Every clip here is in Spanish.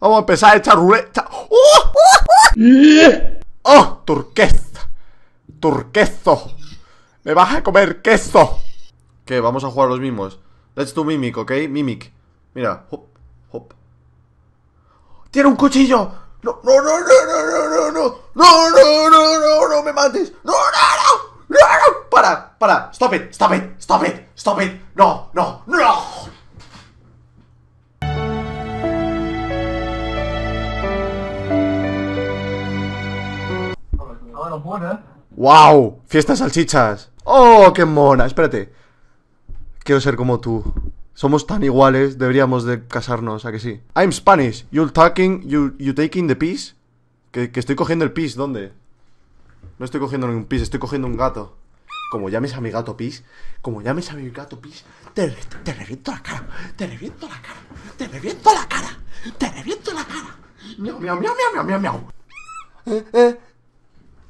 Vamos a empezar esta ruleta. ¡Oh! ¡Oh! ¡Oh! ¡Turquesa! ¡Turqueso! ¡Me vas a comer queso! ¿Qué? Vamos a jugar los mismos. Let's do Mimic, ¿ok? Mimic. Mira. Hop, hop. ¡Tiene un cuchillo! ¡No, no, no, no, no, no, no! ¡No, no, no, no, no! ¡No me mates! ¡No, no, no! ¡No, no! ¡Para, para! ¡Stop it! ¡Stop it! ¡Stop it! ¡Stop it! ¡No, no, no! locura. ¡Wow! Fiestas salchichas. ¡Oh, qué mona! Espérate. Quiero ser como tú. Somos tan iguales, deberíamos de casarnos, ¿a que sí? I'm Spanish. You're talking, you, you taking the piss Que, que estoy cogiendo el piss, ¿dónde? No estoy cogiendo ningún piss, estoy cogiendo un gato. Como llames a mi gato piss como llames a mi gato piss te, reviento la cara, te reviento la cara, te reviento la cara, te reviento la cara. Miau, miau, miau, miau, miau, miau, miau. Eh, eh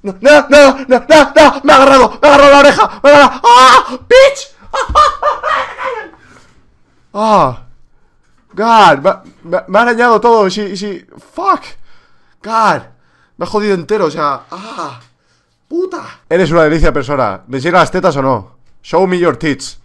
no, no, no, no, no, me ha agarrado, me ha agarrado la oreja, me ha agarrado. ¡Ah! ¡Bitch! ¡Ah! God, me, ha arañado todo. sí, sí. fuck. God, me ha jodido entero, o sea. ¡Ah! ¡Puta! Eres una delicia persona. ¿Me llegan las tetas o no? Show me your tits.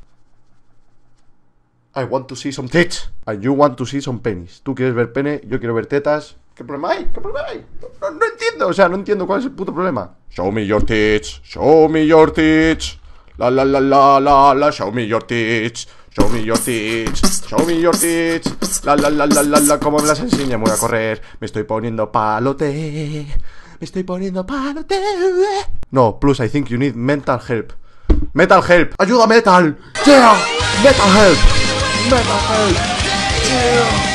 I want to see some tits. And you want to see some pennies Tú quieres ver pene, yo quiero ver tetas. ¿Qué problema hay? ¿Qué problema hay? No, entiendo, o sea, no entiendo cuál es el puto problema. Show me your tits, show me your tits. La la la la la la, show me your tits. Show me your tits, show me your tits. La la la la la la, como me las enseña, voy a correr. Me estoy poniendo palote. Me estoy poniendo palote. No, plus I think you need mental help. Metal help. Ayuda metal. Yeah. Metal help. Metal help. Yeah.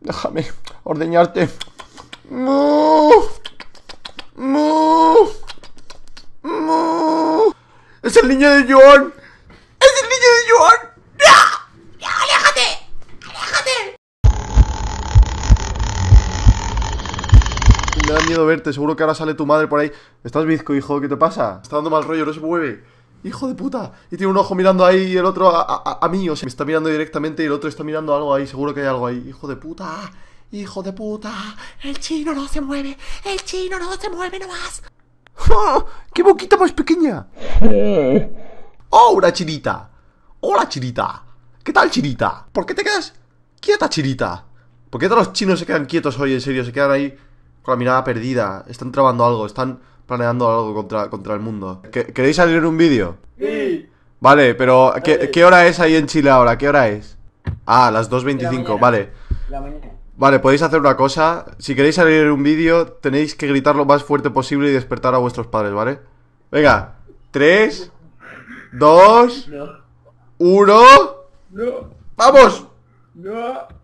Déjame ordeñarte. ¡Es el niño de Joan! ¡Es el niño de Joan! ¡Aléjate! Me da miedo verte, seguro que ahora sale tu madre por ahí. ¿Estás bizco, hijo? ¿Qué te pasa? Está dando mal rollo, no se mueve hijo de puta. Y tiene un ojo mirando ahí y el otro a, mí, o sea, me está mirando directamente y el otro está mirando algo ahí, seguro que hay algo ahí. Hijo de puta, hijo de puta. El chino no se mueve, el chino no se mueve nomás. ¡Ah! ¡Qué boquita más pequeña! ¡Oh, una chirita! ¡Hola, chirita! ¿Qué tal, chirita? ¿Por qué te quedas quieta, chirita? ¿Por qué todos los chinos se quedan quietos hoy, en serio? Se quedan ahí con la mirada perdida. Están trabando algo, están planeando algo contra, contra el mundo. ¿Queréis salir en un vídeo? Sí. Vale, pero ¿qué, hora es ahí en Chile ahora? ¿Qué hora es? Ah, las 2.25, vale. Vale, podéis hacer una cosa. Si queréis salir en un vídeo, tenéis que gritar lo más fuerte posible y despertar a vuestros padres, ¿vale? Venga, 3, 2, 1. ¡Vamos! No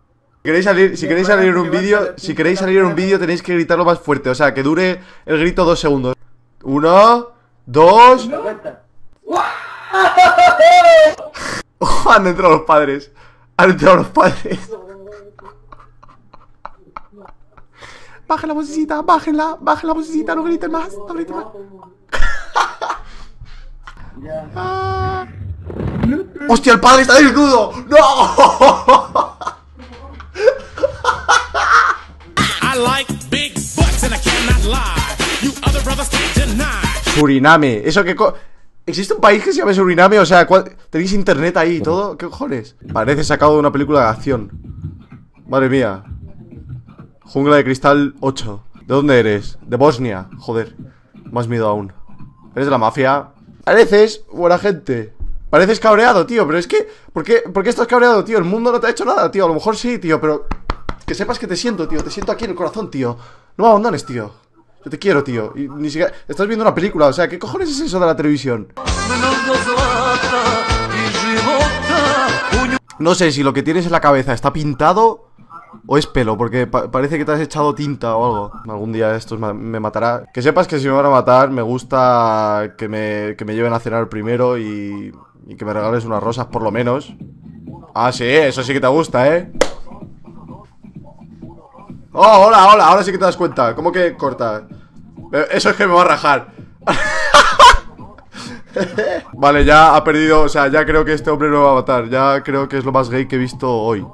queréis salir, si queréis salir en un vídeo, si queréis salir en un vídeo tenéis que gritarlo más fuerte, o sea, que dure el grito dos segundos. Uno, dos. Oh, han entrado los padres. Han entrado los padres. Bajen la vocecita, bájenla, bájenla la vocecita, no griten más, no griten más. ¡Hostia, el padre está desnudo! ¡No! Suriname, eso que... ¿Existe un país que se llama Suriname? O sea, ¿tenéis internet ahí y todo? ¿Qué cojones? Parece sacado de una película de acción. Madre mía. Jungla de Cristal 8. ¿De dónde eres? De Bosnia. Joder. Más miedo aún. ¿Eres de la mafia? Pareces buena gente. Pareces cabreado, tío. Pero es que... ¿por qué, ¿Por qué estás cabreado, tío? El mundo no te ha hecho nada, tío. A lo mejor sí, tío. Pero... Que sepas que te siento, tío. Te siento aquí en el corazón, tío. No me abandones, tío. Yo te quiero, tío. ni siquiera. Estás viendo una película, o sea, ¿qué cojones es eso de la televisión? No sé si lo que tienes en la cabeza está pintado o es pelo, porque parece que te has echado tinta o algo. Algún día esto me matará. Que sepas que si me van a matar, me gusta que me, que me lleven a cenar primero y, y que me regales unas rosas por lo menos. Ah, sí, eso sí que te gusta, ¿eh? Oh, hola, hola, ahora sí que te das cuenta. ¿Cómo que corta? Eh, eso es que me va a rajar. vale, ya ha perdido, o sea, ya creo que este hombre no va a matar. Ya creo que es lo más gay que he visto hoy.